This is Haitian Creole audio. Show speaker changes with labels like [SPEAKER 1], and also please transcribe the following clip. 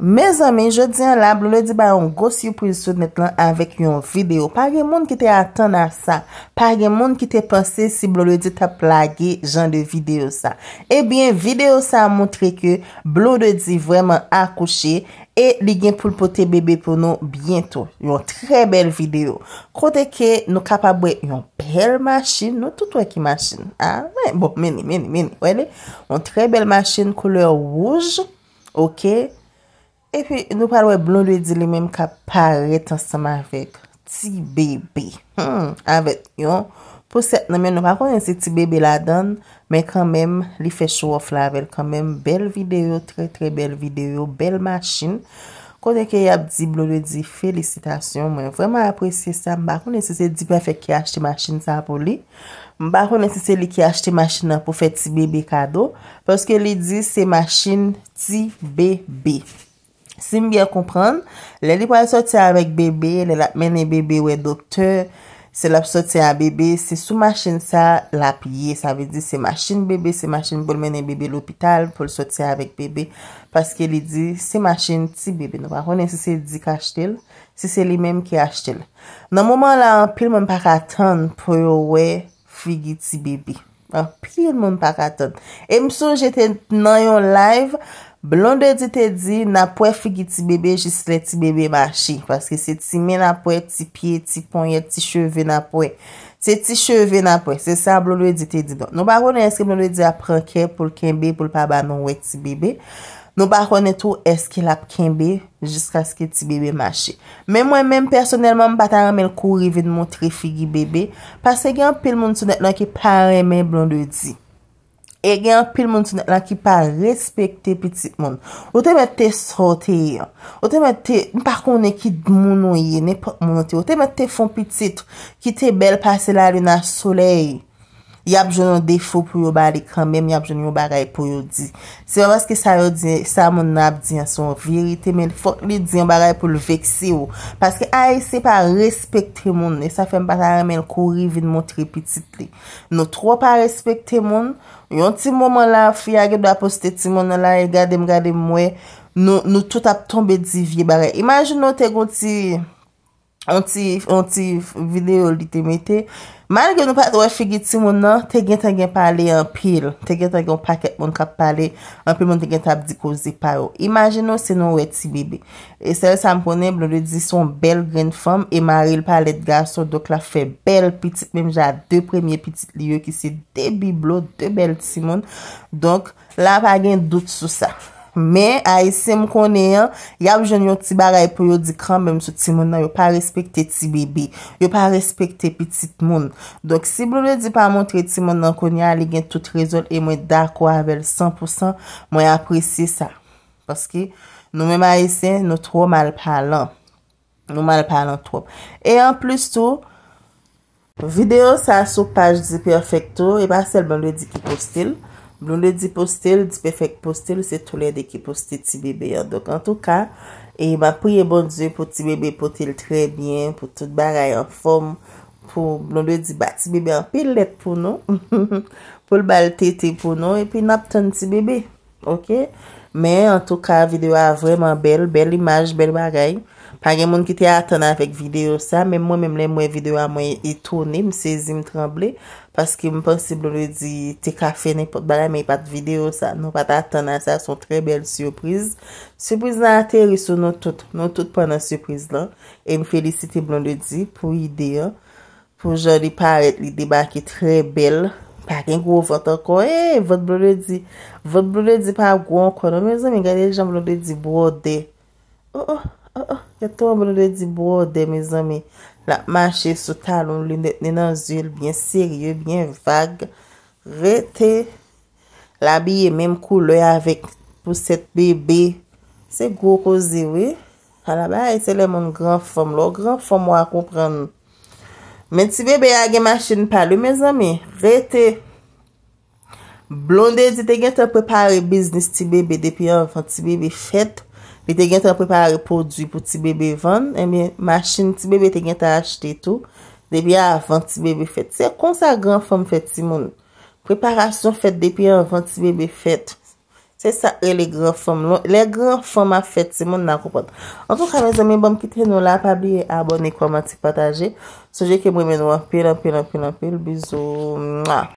[SPEAKER 1] Mez amin, je diyan la, blou de di ba yon gosi ou pou yon soud net lan avek yon video. Parge moun ki te atan na sa. Parge moun ki te pase si blou de di ta plage jan de video sa. Ebyen, video sa a montre ke blou de di vweman akouche. E ligyen pou lpote bebe pou nou bientou. Yon tre bel video. Kote ke nou kapabwe yon pel masin. Nou tout wè ki masin. Ha, ah bon, mweni, mweni, mweni. Yon tre bel masin koule rwouj. Ok. E pi nou palwe blon lwedi li menm ka paret ansama vek ti bebe. Hmm, avet, yon. Po set nanmen nou pa konensi ti bebe la den, men kan menm li fe chowof lavel kan menm bel videyo, tre tre bel videyo, bel masin. Konde ke yap di blon lwedi, felicitasyon mwen. Vreman apresye sa, mba konensi se di pe fe ki ashte masin sa pou li. Mba konensi se li ki ashte masina pou fe ti bebe kado. Poske li di se masin ti bebe. Sim byè kompran, lè li pou lè soti avèk bebe, lè lè ap menè bebe wè dokter, se lè ap soti avè bebe, se sou machin sa, lè ap yè. Sa vè di se machin bebe, se machin pou lè menè bebe l'opital pou lè soti avèk bebe. Paske li di, se machin ti bebe, nou pa konen se se di kach tel, se se li menm ki ach tel. Nan mouman la, pil moun pak atan pou yo wè figi ti bebe. Pil moun pak atan. E msou jete nan yon live... Blonde di te di, na pou e figi ti bebe jist le ti bebe machi. Paske se ti men na pou e ti pie, ti ponye, ti cheve na pou e. Ti cheve na pou e, se sa blonde di te di do. Non, nou ba konen eske blonde di ap pranke pou l'kenbe pou l'paba nou we ti bebe. Nou ba konen tou eske lap kenbe jist ka skye ti bebe machi. Men mwen men personelman m pata remel kou revid moun tri figi bebe. Paske gen pil moun sounet la ki paremen blonde di. E gen pil moun sou nan ki pa respekte pitit moun. Ote mwen te sote yon. Ote mwen te, par kon ne ki moun nou yon, ne pot moun note. Ote mwen te fon pitit ki te bel pase la luna soley. Y ap joun yon defo pou yon bali kran, menm y ap joun yon balay pou yon di. Se yon waz ki sa yon di, sa yon ap di yon son virite, menm fok li di yon balay pou l vekse yo. Paske ay e se pa respekte moun, e sa fèm baka yon menm kouri vin moun trepitite li. Nou tro pa respekte moun, yon ti mouman la, fiyage dwa poste ti moun la, e gade m gade mwe, nou tout ap tombe di vie balay. Imagin nou te gonti... Onti video li temete Mal gen ou pat wè figi ti moun nan Te gen ten gen pale an pil Te gen ten gen paket moun kap pale An pil moun te gen tap di ko zik pa yo Imagin nou se nou wè ti bebe E se yo sa mponè, blon lè di son bel gren fòm E maril pale et gasson Dok la fè bel pitit Mèm jè a de premier pitit liyo ki si De biblo, de bel ti moun Donk la pa gen dout sou sa Men, a ese m konen yon, yav jen yon ti baray pou yon di kran bèm sou ti moun nan yon pa respekte ti bebe, yon pa respekte pitit moun. Dok, si blou lè di pa montre ti moun nan konen yon aligen tout rezol e mwen dako avèl 100%, mwen apresye sa. Paske, nou mèm a ese, nou tro malpalan. Nou malpalan trob. E an plus to, video sa sou page di perfecto, e pa sel blou lè di ki kostil. Blon lè di postè l, di pefèk postè l, se tou lè de ki postè ti bebe yon. Dok, an tou ka, e ma pouye bon die pou ti bebe potè l trebyen, pou tout bagay an form pou blon lè di bat ti bebe an. Pi lèp pou nou, pou l balte te pou nou, e pi nap ton ti bebe, ok? Men, an tou ka, videwa vreman bel, bel imaj, bel bagay. Pake moun ki te atan an fek videyo sa. Men mwen mwen mwen videyo an mwen etone. Msezi m tremble. Paske mwen panse blon de di te kafe ne pot bala me pat videyo sa. Non pat atan an sa son trebel surprise. Surprise nan ateri sou non tout. Non tout panan surprise lan. E mwen felicite blon de di pou ide ya. Pou joli paret li deba ki trebel. Pake mwen kou votan kon. E, vot blon de di. Vot blon de di pa gwan kon. Non mwen zan mwen gade jan blon de di brode. O, oh, o, oh, o, oh, o. E tou moun de di bwode, me zanme, la mache sou talon, lunet nenan zil, bien serye, bien vague, rete, la biye menm kou loy avek pou set bebe. Se gwo ko ziwe, pala ba, e se le moun gran fom lo, gran fom wakopran. Men ti bebe yage mache nipa lou, me zanme, rete, blonde di te gen te prepare biznis ti bebe, depi yon fan ti bebe fet, E te gen te aprepare podu pou ti bebe van. E eh mi masin ti bebe te gen te achete tou. Debi a avan ti bebe fet. Se kon sa gran fom fet ti moun. Preparasyon fet depi avan ti bebe fet. Se sa e le gran fom loun. Le gran foma fet ti moun nan koupot. An tou kame zeme bom kitre nou la. Pa bi abone koman ti pataje. Souje ke mwen men wapil, wapil, wapil, wapil. Bizou.